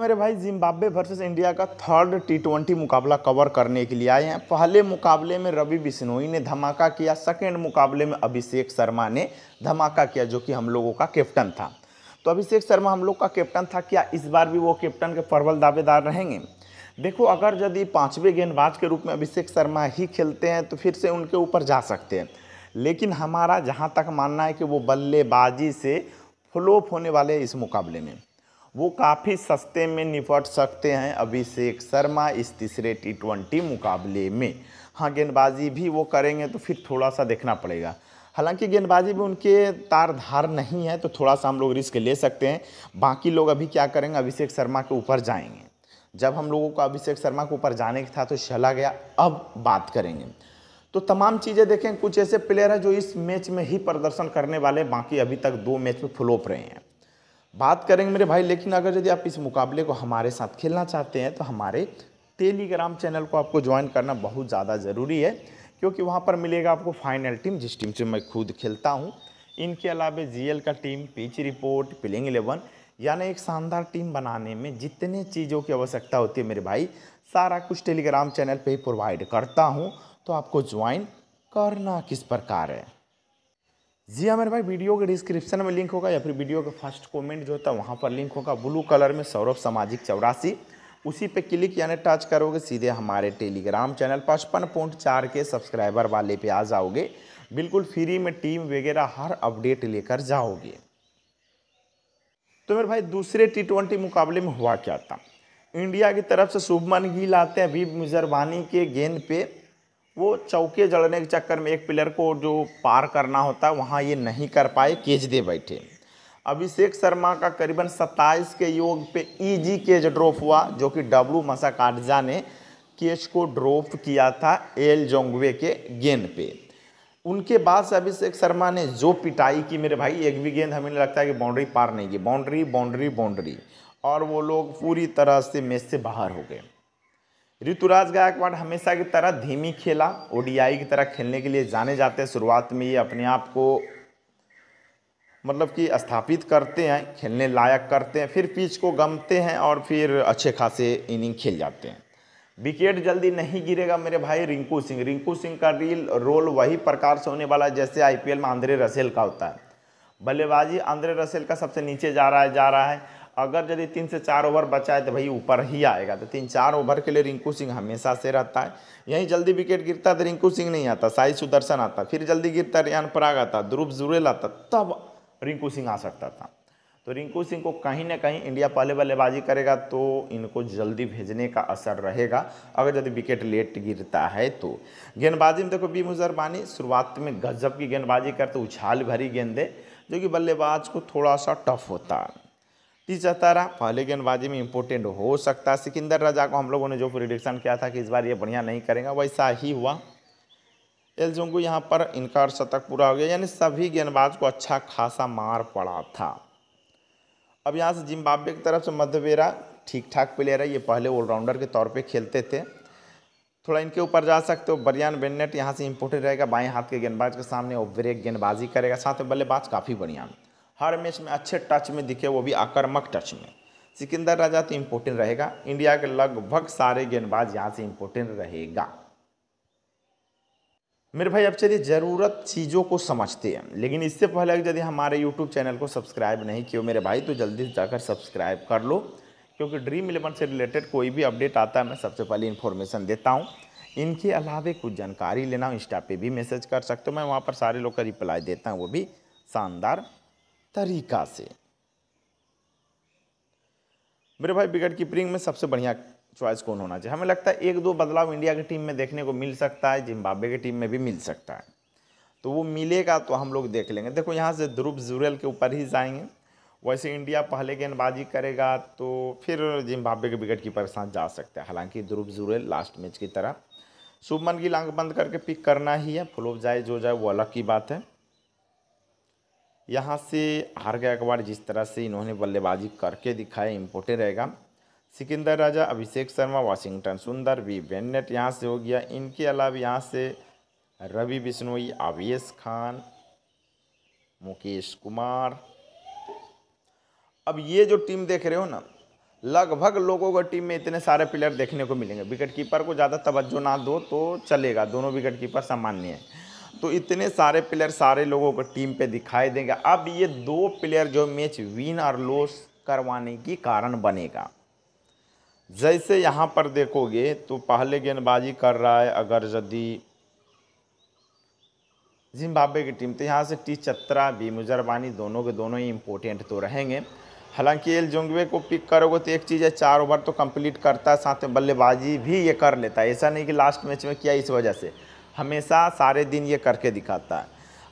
मेरे भाई Zimbabwe versus India का थर्ड टी ट्वेंटी मुकाबला कवर करने के लिए आए हैं पहले मुकाबले में रवि बिश्नोई ने धमाका किया सेकेंड मुकाबले में अभिषेक शर्मा ने धमाका किया जो कि हम लोगों का कैप्टन था तो अभिषेक शर्मा हम लोग का कैप्टन था क्या इस बार भी वो कैप्टन के प्रबल दावेदार रहेंगे देखो अगर यदि पाँचवें गेंदबाज के रूप में अभिषेक शर्मा ही खेलते हैं तो फिर से उनके ऊपर जा सकते हैं लेकिन हमारा जहाँ तक मानना है कि वो बल्लेबाजी से फ्लोप होने वाले हैं इस मुकाबले में वो काफ़ी सस्ते में निपट सकते हैं अभिषेक शर्मा इस तीसरे टी ट्वेंटी मुकाबले में हाँ गेंदबाजी भी वो करेंगे तो फिर थोड़ा सा देखना पड़ेगा हालांकि गेंदबाजी में उनके तार धार नहीं है तो थोड़ा सा हम लोग रिस्क ले सकते हैं बाकी लोग अभी क्या करेंगे अभिषेक शर्मा के ऊपर जाएंगे जब हम लोगों को अभिषेक शर्मा के ऊपर जाने का था तो चला गया अब बात करेंगे तो तमाम चीज़ें देखें कुछ ऐसे प्लेयर हैं जो इस मैच में ही प्रदर्शन करने वाले बाकी अभी तक दो मैच में फ्लोप रहे हैं बात करेंगे मेरे भाई लेकिन अगर यदि आप इस मुकाबले को हमारे साथ खेलना चाहते हैं तो हमारे टेलीग्राम चैनल को आपको ज्वाइन करना बहुत ज़्यादा ज़रूरी है क्योंकि वहाँ पर मिलेगा आपको फाइनल टीम जिस टीम से मैं खुद खेलता हूँ इनके अलावा जीएल का team pitch report playing eleven यानी एक शानदार टीम बनाने में जितने चीज़ों की आवश्यकता होती है मेरे भाई सारा कुछ टेलीग्राम चैनल पे ही प्रोवाइड करता हूँ तो आपको ज्वाइन करना किस प्रकार है जी हाँ मेरे भाई वीडियो के डिस्क्रिप्शन में लिंक होगा या फिर वीडियो का फर्स्ट कमेंट जो होता है वहाँ पर लिंक होगा ब्लू कलर में सौरभ सामाजिक चौरासी उसी पे क्लिक यानी टच करोगे सीधे हमारे टेलीग्राम चैनल पचपन पॉइंट चार के सब्सक्राइबर वाले पे आ जाओगे बिल्कुल फ्री में टीम वगैरह हर अपडेट लेकर जाओगे तो मेरे भाई दूसरे टी ट्वेंटी मुकाबले में हुआ क्या था इंडिया की तरफ से शुभमन गिल आते हैं अभी मिजरबानी के गेंद पे वो चौके जड़ने के चक्कर में एक प्लेयर को जो पार करना होता है वहाँ ये नहीं कर पाए केज दे बैठे अभिषेक शर्मा का करीबन 27 के योग पे ईजी e केज ड्रॉप हुआ जो कि डब्लू मसाकाटजा ने केज को ड्रॉप किया था एल जोंगवे के गेंद पे उनके बाद से अभिषेक शर्मा ने जो पिटाई की मेरे भाई एक भी गेंद हमें लगता है कि बाउंड्री पार नहीं की बाउंड्री बाउंड्री बाउंड्री और वो लोग पूरी तरह से मैच से बाहर हो गए ऋतुराज गायकवाड़ हमेशा की तरह धीमी खेला ओडीआई की तरह खेलने के लिए जाने जाते हैं शुरुआत में ये अपने आप को मतलब कि स्थापित करते हैं खेलने लायक करते हैं फिर पिच को गमते हैं और फिर अच्छे खासे इनिंग खेल जाते हैं विकेट जल्दी नहीं गिरेगा मेरे भाई रिंकू सिंह रिंकू सिंह का रील रोल वही प्रकार से होने वाला है जैसे आईपीएल में आंद्रे रसेल का होता है बल्लेबाजी आंद्रे रसेल का सबसे नीचे जा रहा है जा रहा है अगर यदि तीन से चार ओवर बचाए तो भाई ऊपर ही आएगा तो तीन चार ओवर के लिए रिंकू सिंह हमेशा से रहता है यहीं जल्दी विकेट गिरता तो रिंकू सिंह नहीं आता साई सुदर्शन आता फिर जल्दी गिरता तो रियान पराग आता ध्रुव जुरेल आता तब रिंकू सिंह आ सकता था तो रिंकू सिंह को कहीं ना कहीं इंडिया पहले बल्लेबाजी करेगा तो इनको जल्दी भेजने का असर रहेगा अगर यदि विकेट लेट गिरता है तो गेंदबाजी में देखो बी मुजरबानी शुरुआत में गजब की गेंदबाजी करते उछाल भरी गेंदे जो कि बल्लेबाज को थोड़ा सा टफ होता है तीसरा तारा पहले गेंदबाजी में इंपोर्टेंट हो सकता है सिकंदर राजा को हम लोगों ने जो प्रिडिक्शन किया था कि इस बार ये बढ़िया नहीं करेगा वैसा ही हुआ एल जोंगू यहाँ पर इनका शतक पूरा हो गया यानी सभी गेंदबाज को अच्छा खासा मार पड़ा था अब यहाँ से जिम्बाब्वे की तरफ से मध्यवेरा ठीक ठाक प्लेयर है ये पहले ऑलराउंडर के तौर पर खेलते थे थोड़ा इनके ऊपर जा सकते हो बरियान बेन्नेट यहाँ से इंपोर्टेंट रहेगा बाएं हाथ के गेंदबाज के सामने वो ब्रेक गेंदबाजी करेगा साथ में बल्लेबाज काफ़ी बढ़िया हर मैच में अच्छे टच में दिखे वो भी आक्रमक टच में सिकंदर राजा तो इम्पोर्टेंट रहेगा इंडिया के लगभग सारे गेंदबाज यहाँ से इम्पोर्टेंट रहेगा मेरे भाई अब चलिए ज़रूरत चीज़ों को समझते हैं लेकिन इससे पहले यदि हमारे यूट्यूब चैनल को सब्सक्राइब नहीं किया मेरे भाई तो जल्दी से जाकर सब्सक्राइब कर लो क्योंकि ड्रीम इलेवन से रिलेटेड कोई भी अपडेट आता है मैं सबसे पहले इन्फॉर्मेशन देता हूँ इनके अलावा कुछ जानकारी लेना हो इंस्टा पर भी मैसेज कर सकते हो मैं वहाँ पर सारे लोग का रिप्लाई देता हूँ वो भी शानदार तरीका से मेरे भाई विकेट कीपरिंग में सबसे बढ़िया चॉइस कौन होना चाहिए हमें लगता है एक दो बदलाव इंडिया की टीम में देखने को मिल सकता है जिम्बाब्वे की टीम में भी मिल सकता है तो वो मिलेगा तो हम लोग देख लेंगे देखो यहाँ से ध्रुव जुरेल के ऊपर ही जाएंगे वैसे इंडिया पहले गेंदबाजी करेगा तो फिर जिम्बाब्वे के विकेट कीपर के साथ जा सकता है हालांकि ध्रुव जुरेल लास्ट मैच की तरह शुभमन गिल आंख बंद करके पिक करना ही है फ्लोप जाए जो जाए वो अलग की बात है यहाँ से हार गया अखबार जिस तरह से इन्होंने बल्लेबाजी करके दिखाई इम्पोर्टेंट रहेगा Sikandar Raza Abhishek Sharma Washington Sundar V Bennett यहाँ से हो गया इनके अलावा यहाँ से रवि बिश्नोई आवेश खान मुकेश कुमार अब ये जो टीम देख रहे हो ना लगभग लोगों को टीम में इतने सारे प्लेयर देखने को मिलेंगे विकेट कीपर को ज़्यादा तवज्जो ना दो तो चलेगा दोनों विकेट कीपर सामान्य है तो इतने सारे प्लेयर सारे लोगों को टीम पे दिखाई देंगे अब ये दो प्लेयर जो मैच विन और लॉस करवाने की कारण बनेगा जैसे यहाँ पर देखोगे तो पहले गेंदबाजी कर रहा है अगर यदि जिम्बाब्वे की टीम तो यहाँ से टी चतरा भी मुजरबानी दोनों के दोनों ही इम्पोर्टेंट तो रहेंगे हालांकि एल जोंगवे को पिक करोगे तो एक चीज़ है चार ओवर तो कंप्लीट करता है साथ में बल्लेबाजी भी ये कर लेता है ऐसा नहीं कि लास्ट मैच में किया इस वजह से हमेशा सारे दिन ये करके दिखाता है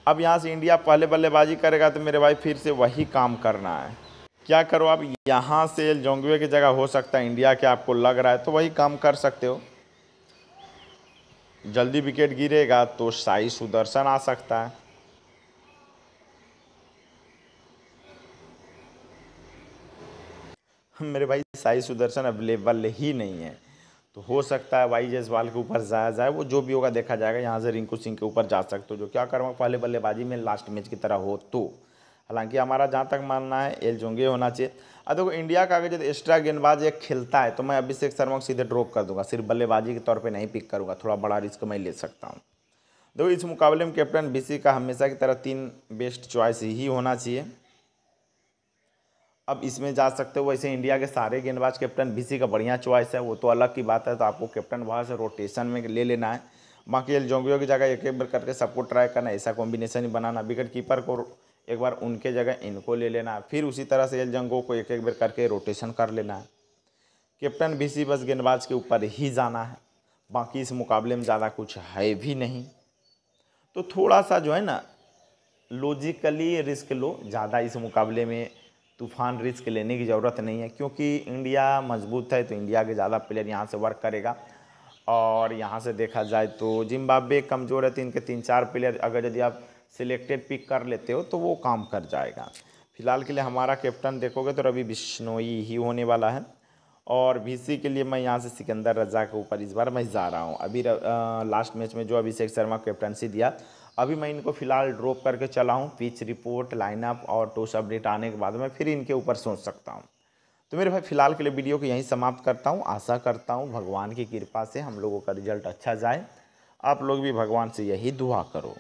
अब यहाँ से इंडिया पहले बल्लेबाजी करेगा तो मेरे भाई फिर से वही काम करना है क्या करो आप यहाँ से जोंगवे की जगह हो सकता है इंडिया के आपको लग रहा है तो वही काम कर सकते हो जल्दी विकेट गिरेगा तो साई सुदर्शन आ सकता है मेरे भाई साई सुदर्शन अवेलेबल ही नहीं है तो हो सकता है वाई जयसवाल के ऊपर जाया जाए वो जो भी होगा देखा जाएगा यहाँ से रिंकू सिंह के ऊपर जा सकते हो जो क्या करूँगा पहले बल्लेबाजी में लास्ट मैच की तरह हो तो हालांकि हमारा जहाँ तक मानना है एल जोंगे होना चाहिए अब देखो इंडिया का अगर जब एक्स्ट्रा गेंदबाज एक खेलता है तो मैं अभिषेक शर्मा को सीधे ड्रॉप कर दूंगा सिर्फ बल्लेबाजी के तौर पे नहीं पिक करूंगा थोड़ा बड़ा रिस्क मैं ले सकता हूँ देखो इस मुकाबले में कैप्टन बीसी का हमेशा की तरह तीन बेस्ट चॉइस ही होना चाहिए अब इसमें जा सकते हो वैसे इंडिया के सारे गेंदबाज कैप्टन बीसी का बढ़िया चॉइस है वो तो अलग की बात है तो आपको कैप्टन वहाँ से रोटेशन में ले लेना है बाकी एल जोंगियो की जगह एक एक बार करके सबको ट्राई करना ऐसा कॉम्बिनेशन ही बनाना विकेट कीपर को एक बार उनके जगह इनको ले लेना फिर उसी तरह से एल जंगो को एक एक बार करके रोटेशन कर लेना है कैप्टन बी बस गेंदबाज के ऊपर ही जाना है बाकी इस मुकाबले में ज़्यादा कुछ है भी नहीं तो थोड़ा सा जो है ना लॉजिकली रिस्क लो ज़्यादा इस मुकाबले में तूफान रिस्क लेने की ज़रूरत नहीं है क्योंकि इंडिया मजबूत है तो इंडिया के ज़्यादा प्लेयर यहाँ से वर्क करेगा और यहाँ से देखा जाए तो जिम्बाब्वे कमज़ोर है तो इनके तीन चार प्लेयर अगर यदि आप सिलेक्टेड पिक कर लेते हो तो वो काम कर जाएगा फिलहाल के लिए हमारा कैप्टन देखोगे तो रवि बिश्नोई ही होने वाला है और बीसी के लिए मैं यहाँ से सिकंदर रजा के ऊपर इस बार मैं जा रहा हूँ अभी आ, लास्ट मैच में जो अभिषेक शर्मा कैप्टनसी दिया अभी मैं इनको फ़िलहाल ड्रॉप करके चला हूँ पिच रिपोर्ट लाइनअप और टोस अपडेट आने के बाद मैं फिर इनके ऊपर सोच सकता हूँ तो मेरे भाई फ़िलहाल के लिए वीडियो को यहीं समाप्त करता हूँ आशा करता हूँ भगवान की कृपा से हम लोगों का रिजल्ट अच्छा जाए आप लोग भी भगवान से यही दुआ करो